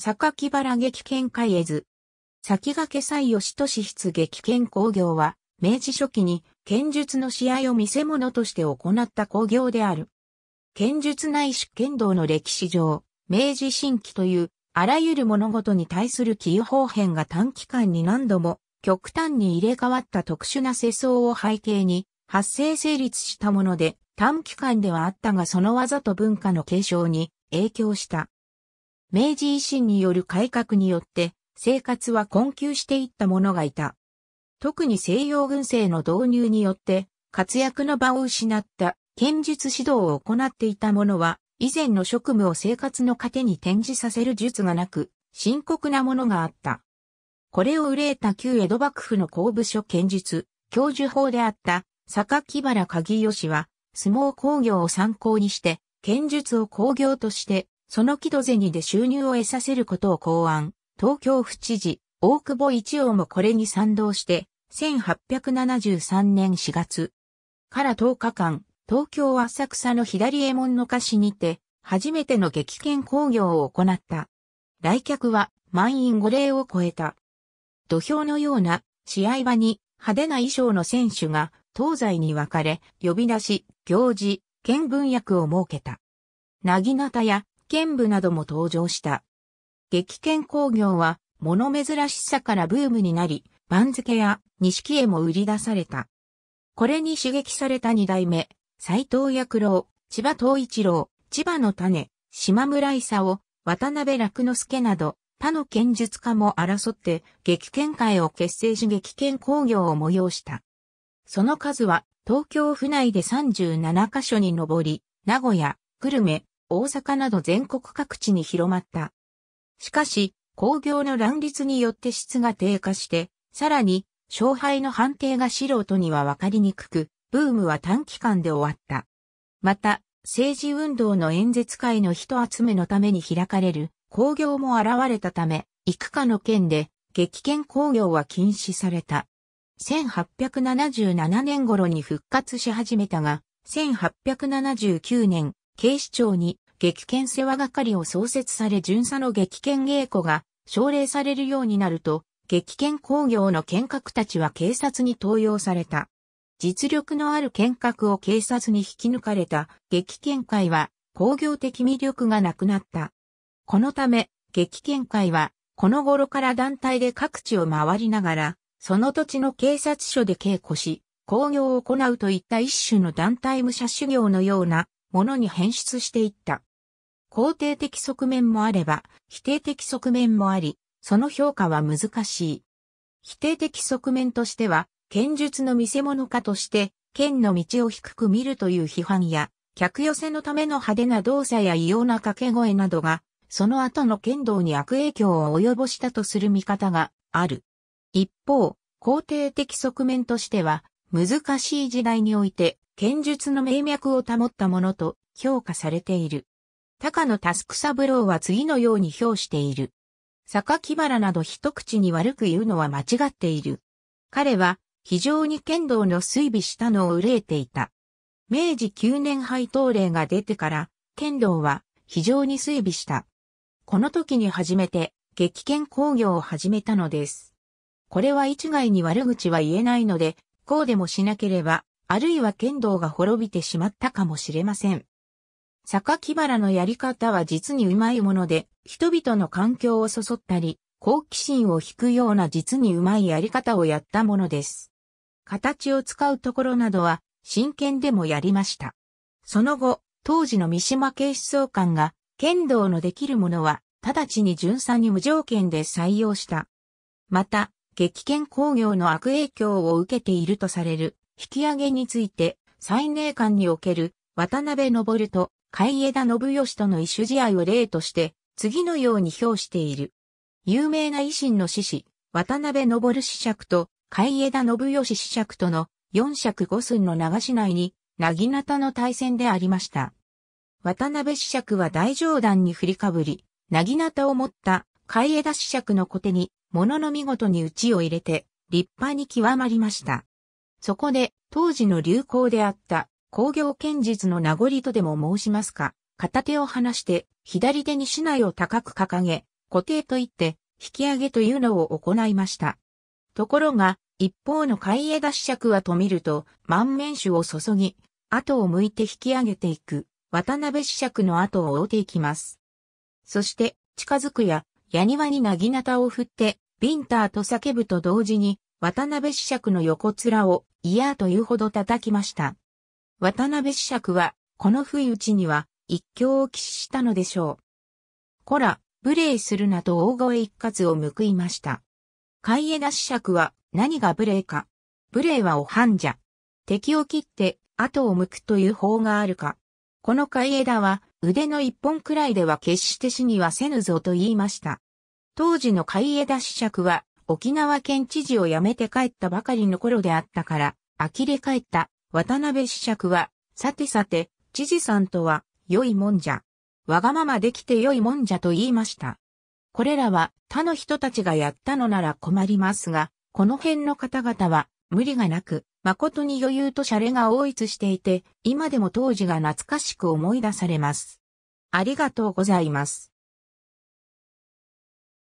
榊原劇剣会絵図。先駆け西義俊筆激剣工業は、明治初期に剣術の試合を見せ物として行った工業である。剣術内出剣道の歴史上、明治新規という、あらゆる物事に対する起由方変が短期間に何度も極端に入れ替わった特殊な世相を背景に発生成立したもので短期間ではあったがその技と文化の継承に影響した。明治維新による改革によって生活は困窮していった者がいた。特に西洋軍政の導入によって活躍の場を失った剣術指導を行っていた者は以前の職務を生活の糧に展示させる術がなく深刻なものがあった。これを憂えた旧江戸幕府の公部所剣術、教授法であった坂木原鍵義は相撲工業を参考にして剣術を工業としてその木戸銭で収入を得させることを考案、東京府知事、大久保一王もこれに賛同して、1873年4月から10日間、東京浅草の左衛門の歌詞にて、初めての激剣工業を行った。来客は満員御礼を超えた。土俵のような試合場に派手な衣装の選手が東西に分かれ、呼び出し、行事、見分役を設けた。なぎなたや剣部なども登場した。激剣工業は、物珍しさからブームになり、番付や錦絵も売り出された。これに刺激された二代目、斎藤薬郎、千葉東一郎、千葉の種、島村伊佐を、渡辺楽之助など、他の剣術家も争って、激剣会を結成し激剣工業を催した。その数は、東京府内で37カ所に上り、名古屋、久留米、大阪など全国各地に広まった。しかし、工業の乱立によって質が低下して、さらに、勝敗の判定が素人にはわかりにくく、ブームは短期間で終わった。また、政治運動の演説会の人集めのために開かれる工業も現れたため、幾かの県で激剣工業は禁止された。1877年頃に復活し始めたが、1879年警視庁に激剣世話係を創設され巡査の激剣稽古が奨励されるようになると、激剣工業の剣客たちは警察に登用された。実力のある剣客を警察に引き抜かれた激剣会は工業的魅力がなくなった。このため、激剣会はこの頃から団体で各地を回りながら、その土地の警察署で稽古し、工業を行うといった一種の団体武者修行のようなものに変質していった。肯定的側面もあれば、否定的側面もあり、その評価は難しい。否定的側面としては、剣術の見せ物家として、剣の道を低く見るという批判や、客寄せのための派手な動作や異様な掛け声などが、その後の剣道に悪影響を及ぼしたとする見方がある。一方、肯定的側面としては、難しい時代において、剣術の名脈を保ったものと評価されている。高野タスクサブローは次のように評している。木原など一口に悪く言うのは間違っている。彼は非常に剣道の推備したのを憂えていた。明治9年配当令が出てから、剣道は非常に推備した。この時に初めて激剣工業を始めたのです。これは一概に悪口は言えないので、こうでもしなければ、あるいは剣道が滅びてしまったかもしれません。榊原のやり方は実にうまいもので、人々の環境をそそったり、好奇心を引くような実にうまいやり方をやったものです。形を使うところなどは、真剣でもやりました。その後、当時の三島警視総監が、剣道のできるものは、直ちに巡査に無条件で採用した。また、激剣工業の悪影響を受けているとされる引き上げについて、最寧間における渡辺昇と海江田信義との異種試合を例として、次のように評している。有名な維新の志士、渡辺昇子爵と海江田信義子爵との四尺五寸の流し内に、なぎなたの対戦でありました。渡辺子爵は大上段に振りかぶり、なぎなたを持った海江田子爵の小手に物の見事に打ちを入れて、立派に極まりました。そこで、当時の流行であった、工業剣術の名残とでも申しますか、片手を離して、左手に市内を高く掲げ、固定といって、引き上げというのを行いました。ところが、一方の海江脱尺はと見ると、満面酒を注ぎ、後を向いて引き上げていく、渡辺子爵の後を追うていきます。そして、近づくや、矢庭になぎなたを振って、ビンターと叫ぶと同時に、渡辺子爵の横面を、いやーというほど叩きました。渡辺子爵は、この不意打ちには、一興を喫したのでしょう。こら、無礼するなと大声一括を報いました。海江田子爵は、何が無礼か。無礼はお犯者。敵を切って、後を向くという法があるか。この海江田は、腕の一本くらいでは決して死にはせぬぞと言いました。当時の海江田子爵は沖縄県知事を辞めて帰ったばかりの頃であったから、呆れ返った渡辺子爵は、さてさて、知事さんとは良いもんじゃ。わがままできて良いもんじゃと言いました。これらは他の人たちがやったのなら困りますが、この辺の方々は無理がなく誠に余裕と洒落が応一していて、今でも当時が懐かしく思い出されます。ありがとうございます。